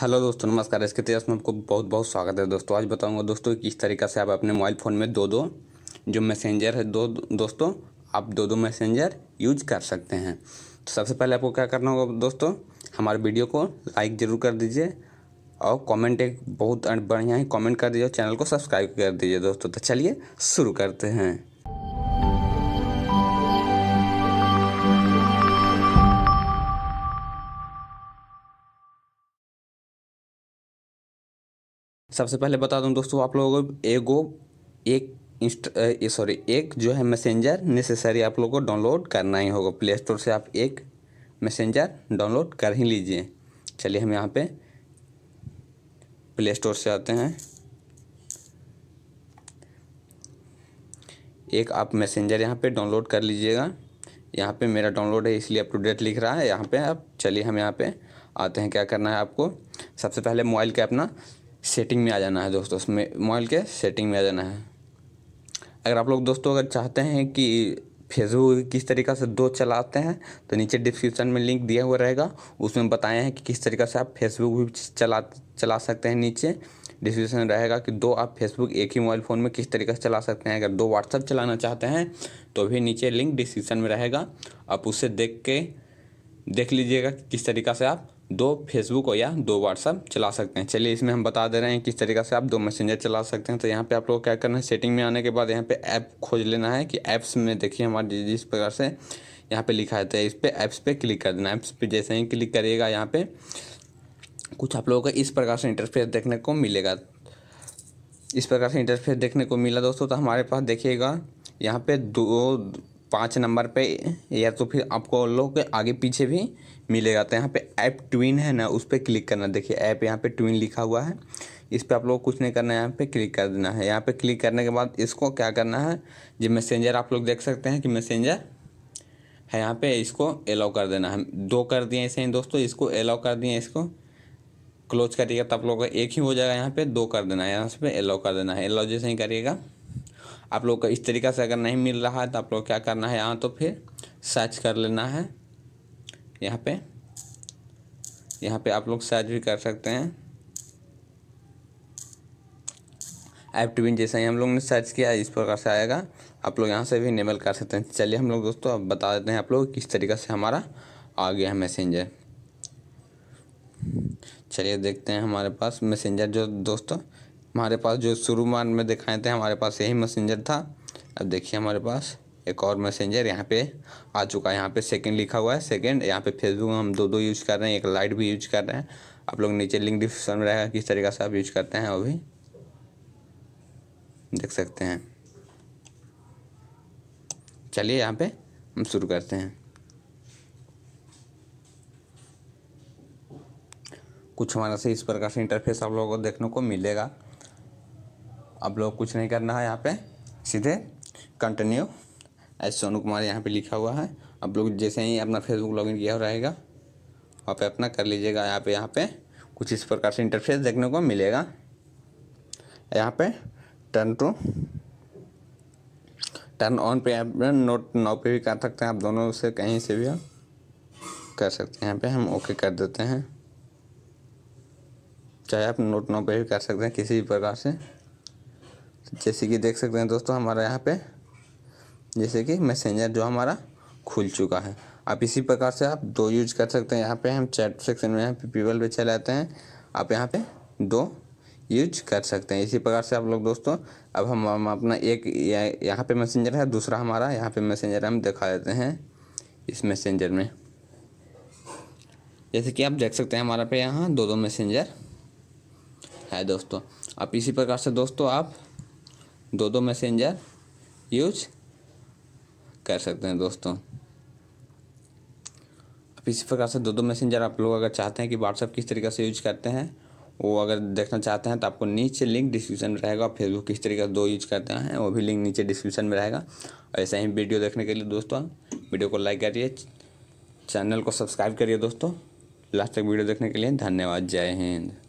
hello दोस्तों नमस्कार इसके तेज में आपको बहुत बहुत स्वागत है दोस्तों आज बताऊंगा दोस्तों किस तरीका से आप अपने मोबाइल फ़ोन में दो दो जो मैसेंजर है दो दोस्तों आप दो दो मैसेंजर यूज कर सकते हैं तो सबसे पहले आपको क्या करना होगा दोस्तों हमारे वीडियो को लाइक ज़रूर कर दीजिए और कमेंट एक बहुत बढ़िया ही कमेंट कर दीजिए और चैनल को सब्सक्राइब कर दीजिए दोस्तों तो चलिए शुरू करते हैं सबसे पहले बता दूं दोस्तों आप लोगों को एगो एक सॉरी एक जो है मैसेंजर नेसेसरी आप लोगों को डाउनलोड करना ही होगा प्ले स्टोर से आप एक मैसेंजर डाउनलोड कर ही लीजिए चलिए हम यहाँ पे प्ले स्टोर से आते हैं एक आप मैसेंजर यहाँ पे डाउनलोड कर लीजिएगा यहाँ पे मेरा डाउनलोड है इसलिए अप टू डेट लिख रहा है यहाँ पे आप चलिए हम यहाँ पे आते हैं क्या करना है आपको सबसे पहले मोबाइल के अपना सेटिंग में आ जाना है दोस्तों उसमें मोबाइल के सेटिंग में आ जाना है अगर आप लोग दोस्तों अगर चाहते हैं कि फेसबुक किस तरीका से दो चलाते हैं तो नीचे डिस्क्रिप्शन में लिंक दिया हुआ रहेगा उसमें बताए हैं कि किस तरीका से आप फेसबुक भी चला चला सकते हैं नीचे डिस्क्रिप्शन रहेगा कि दो आप फेसबुक एक ही मोबाइल फ़ोन में किस तरीके से चला सकते हैं अगर दो व्हाट्सअप चलाना चाहते हैं तो भी नीचे लिंक डिस्क्रिप्शन में रहेगा आप उसे देख के देख लीजिएगा किस तरीका से आप दो फेसबुक या दो व्हाट्सअप चला सकते हैं चलिए इसमें हम बता दे रहे हैं किस तरीके से आप दो मैसेंजर चला सकते हैं तो यहाँ पे आप लोग क्या करना है सेटिंग में आने के बाद यहाँ पे ऐप खोज लेना है कि ऐप्स में देखिए हमारे जिस प्रकार से यहाँ पे लिखा रहता है इस पर ऐप्स पर क्लिक कर देना ऐप्स पर जैसे ही क्लिक करिएगा यहाँ पर कुछ आप लोगों को इस प्रकार से इंटरफेस देखने को मिलेगा इस प्रकार से इंटरफेस देखने को मिला दोस्तों तो हमारे पास देखिएगा यहाँ पर दो पाँच नंबर पे या तो फिर आपको लोग आगे पीछे भी मिलेगा तो यहाँ पे ऐप ट्विन है ना उस पर क्लिक करना देखिए ऐप यहाँ पे ट्विन लिखा हुआ है इस पर आप लोग कुछ नहीं करना है यहाँ पे क्लिक कर देना है यहाँ पे क्लिक करने के बाद इसको क्या करना है जो मैसेंजर आप लोग देख सकते हैं कि मैसेंजर है यहाँ पे इसको एलाउ कर देना है दो कर दिए ऐसे ही दोस्तों इसको एलाउ कर दिए इसको क्लोज करिएगा तो आप लोग एक ही हो जाएगा यहाँ पर दो कर देना है यहाँ पर एलाउ कर देना है एलाउ जैसे ही करिएगा आप लोग को इस तरीका से अगर नहीं मिल रहा है तो आप लोग क्या करना है यहाँ तो फिर सर्च कर लेना है यहाँ पे यहाँ पे आप लोग सर्च भी कर सकते हैं ऐप टिविन जैसा ही हम लोग ने सर्च किया इस प्रकार से आएगा आप लोग यहाँ से भी इनेबल कर सकते हैं चलिए हम लोग दोस्तों अब बता देते हैं आप लोग किस तरीका से हमारा आ गया है मैसेंजर चलिए देखते हैं हमारे पास मैसेंजर जो दोस्तों हमारे पास जो शुरुआत में दिखाए थे हमारे पास यही मैसेंजर था अब देखिए हमारे पास एक और मैसेंजर यहाँ पे आ चुका है यहाँ पे सेकंड लिखा हुआ है सेकंड यहाँ पे फेसबुक हम दो दो यूज कर रहे हैं एक लाइट भी यूज कर रहे हैं आप लोग नीचे लिंक डिस्क्रिप्शन में रहेगा किस तरीका से आप यूज करते हैं वो भी देख सकते हैं चलिए यहाँ पे हम शुरू करते हैं कुछ हमारा से इस प्रकार से इंटरफेस आप लोगों को देखने को मिलेगा आप लोग कुछ नहीं करना है यहाँ पे सीधे कंटिन्यू एस सोनू कुमार यहाँ पे लिखा हुआ है आप लोग जैसे ही अपना फेसबुक लॉगिन किया रहेगा वहाँ पे अपना कर लीजिएगा यहाँ पे यहाँ पे कुछ इस प्रकार से इंटरफेस देखने को मिलेगा यहाँ पे टर्न टू टर्न ऑन पे आप नोट नाउ पे भी कर सकते हैं आप दोनों से कहीं से भी कर सकते हैं यहाँ पे हम ओके कर देते हैं चाहे आप नोट नाउ पे भी कर सकते हैं किसी भी प्रकार से जैसे कि देख सकते हैं दोस्तों हमारा यहाँ पे जैसे कि मैसेंजर जो हमारा खुल चुका है आप इसी प्रकार से आप दो यूज कर सकते हैं यहाँ पे हम चैट सेक्शन में यहाँ पे पीपल पे चले आते हैं आप यहाँ पे दो यूज कर सकते हैं इसी प्रकार से आप लोग दोस्तों अब हम, अपना एक यहाँ पे मैसेंजर है दूसरा हमारा यहाँ पे मैसेंजर हम दिखा देते हैं इस मैसेंजर में जैसे कि आप देख सकते हैं हमारा पे यहाँ दो दो मैसेंजर है दोस्तों आप इसी प्रकार से दोस्तों आप दो दो मैसेंजर यूज कर सकते हैं दोस्तों अब इसी प्रकार से दो दो मैसेंजर आप लोग अगर चाहते हैं कि व्हाट्सअप किस तरीके से यूज करते हैं वो अगर देखना चाहते हैं तो आपको नीचे लिंक डिस्क्रिप्शन में रहेगा फेसबुक किस तरीके से दो यूज करते हैं वो भी लिंक नीचे डिस्क्रिप्शन में रहेगा ऐसा ही वीडियो देखने के लिए दोस्तों वीडियो को लाइक करिए चैनल को सब्सक्राइब करिए दोस्तों लास्ट तक वीडियो देखने के लिए धन्यवाद जय हिंद